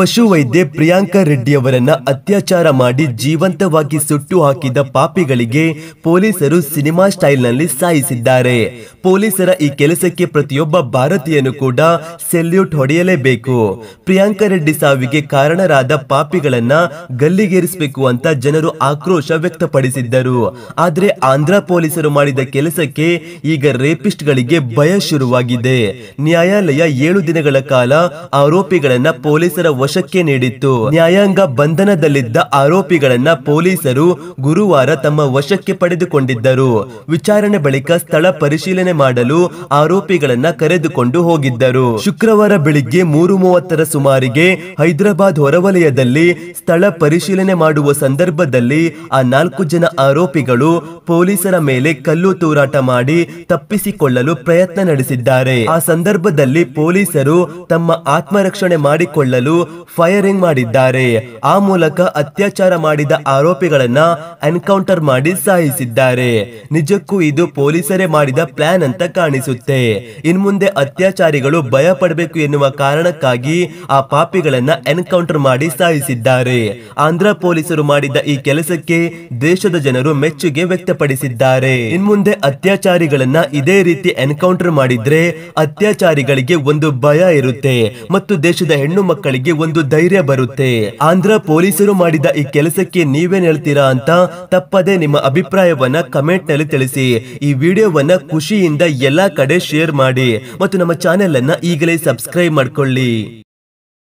ಪಶುವೈದ್ಯೆ ಪ್ರಿಯಾಂಕಾ ರೆಡ್ಡಿಯವರನ್ನ ಅತ್ಯಾಚಾರ ಮಾಡಿ ಜೀವಂತವಾಗಿ ಸುಟ್ಟು ಹಾಕಿದ ಪಾಪಿಗಳಿಗೆ ಪೊಲೀಸರು ಸಿನಿಮಾ ಸ್ಟೈಲ್ನಲ್ಲಿ ಸಾಯಿಸಿದ್ದಾರೆ ಪೊಲೀಸರ ಈ ಕೆಲಸಕ್ಕೆ ಪ್ರತಿಯೊಬ್ಬ ಭಾರತೀಯನು ಕೂಡ ಸೆಲ್ಯೂಟ್ ಹೊಡೆಯಲೇಬೇಕು ಪ್ರಿಯಾಂಕಾ ರೆಡ್ಡಿ ಸಾವಿಗೆ ಕಾರಣರಾದ ಪಾಪಿಗಳನ್ನ ಗಲ್ಲಿಗೇರಿಸಬೇಕು ಅಂತ ಜನರು ಆಕ್ರೋಶ ವ್ಯಕ್ತಪಡಿಸಿದ್ದರು ಆದರೆ ಆಂಧ್ರ ಪೊಲೀಸರು ಮಾಡಿದ ಕೆಲಸಕ್ಕೆ ಈಗ ರೇಪಿಸ್ಟ್ಗಳಿಗೆ ಭಯ ಶುರುವಾಗಿದೆ ನ್ಯಾಯಾಲಯ ಏಳು ದಿನಗಳ ಕಾಲ ಆರೋಪಿಗಳನ್ನ ಪೊಲೀಸರ ವಶಕ್ಕೆ ನೀಡಿತ್ತು ನ್ಯಾಯಾಂಗ ಬಂಧನದಲ್ಲಿದ್ದ ಆರೋಪಿಗಳನ್ನ ಪೊಲೀಸರು ಗುರುವಾರ ತಮ್ಮ ವಶಕ್ಕೆ ಪಡೆದುಕೊಂಡಿದ್ದರು ವಿಚಾರಣೆ ಬಳಿಕ ಸ್ಥಳ ಪರಿಶೀಲನೆ ಮಾಡಲು ಆರೋಪಿಗಳನ್ನ ಕರೆದುಕೊಂಡು ಹೋಗಿದ್ದರು ಶುಕ್ರವಾರ ಬೆಳಿಗ್ಗೆ ಮೂರು ಮೂವತ್ತರ ಸುಮಾರಿಗೆ ಹೈದರಾಬಾದ್ ಹೊರವಲಯದಲ್ಲಿ ಸ್ಥಳ ಪರಿಶೀಲನೆ ಮಾಡುವ ಸಂದರ್ಭದಲ್ಲಿ ಆ ನಾಲ್ಕು ಜನ ಆರೋಪಿಗಳು ಪೊಲೀಸರ ಮೇಲೆ ಕಲ್ಲು ತೂರಾಟ ಮಾಡಿ ತಪ್ಪಿಸಿಕೊಳ್ಳಲು ಪ್ರಯತ್ನ ನಡೆಸಿದ್ದಾರೆ ಆ ಸಂದರ್ಭದಲ್ಲಿ ಪೊಲೀಸರು ತಮ್ಮ ಆತ್ಮರಕ್ಷಣೆ ಮಾಡಿಕೊಳ್ಳಲು ಫೈರಿಂಗ್ ಮಾಡಿದ್ದಾರೆ ಆ ಮೂಲಕ ಅತ್ಯಾಚಾರ ಮಾಡಿದ ಆರೋಪಿಗಳನ್ನ ಎನ್ಕೌಂಟರ್ ಮಾಡಿ ಸಾಯಿಸಿದ್ದಾರೆ ನಿಜಕ್ಕೂ ಇದು ಪೊಲೀಸರೇ ಮಾಡಿದ ಪ್ಲಾನ್ ಅಂತ ಕಾಣಿಸುತ್ತೆ ಇನ್ಮುಂದೆ ಅತ್ಯಾಚಾರಿಗಳು ಭಯ ಪಡಬೇಕು ಎನ್ನುವ ಕಾರಣಕ್ಕಾಗಿ ಆ ಪಾಪಿಗಳನ್ನ ಎನ್ಕೌಂಟರ್ ಮಾಡಿ ಸಾಯಿಸಿದ್ದಾರೆ ಆಂಧ್ರ ಪೊಲೀಸರು ಮಾಡಿದ ಈ ಕೆಲಸಕ್ಕೆ ದೇಶದ ಜನರು ಮೆಚ್ಚುಗೆ ವ್ಯಕ್ತಪಡಿಸಿದ್ದಾರೆ ಇನ್ಮುಂದೆ ಅತ್ಯಾಚಾರಿಗಳನ್ನ ಇದೇ ರೀತಿ ಎನ್ಕೌಂಟರ್ ಮಾಡಿದ್ರೆ ಅತ್ಯಾಚಾರಿಗಳಿಗೆ ಒಂದು ಭಯ ಇರುತ್ತೆ ಮತ್ತು ದೇಶದ ಹೆಣ್ಣು ಮಕ್ಕಳಿಗೆ ಒಂದು ಧೈರ್ಯ ಬರುತ್ತೆ ಆಂಧ್ರ ಪೊಲೀಸರು ಮಾಡಿದ ಈ ಕೆಲಸಕ್ಕೆ ನೀವೇನ್ ಹೇಳ್ತೀರಾ ಅಂತ ತಪ್ಪದೆ ನಿಮ್ಮ ಅಭಿಪ್ರಾಯವನ್ನ ಕಮೆಂಟ್ ನಲ್ಲಿ ತಿಳಿಸಿ ಈ ವಿಡಿಯೋವನ್ನ ಖುಷಿಯಿಂದ ಎಲ್ಲಾ ಕಡೆ ಶೇರ್ ಮಾಡಿ ಮತ್ತು ನಮ್ಮ ಚಾನೆಲ್ ಅನ್ನ ಈಗಲೇ ಸಬ್ಸ್ಕ್ರೈಬ್ ಮಾಡ್ಕೊಳ್ಳಿ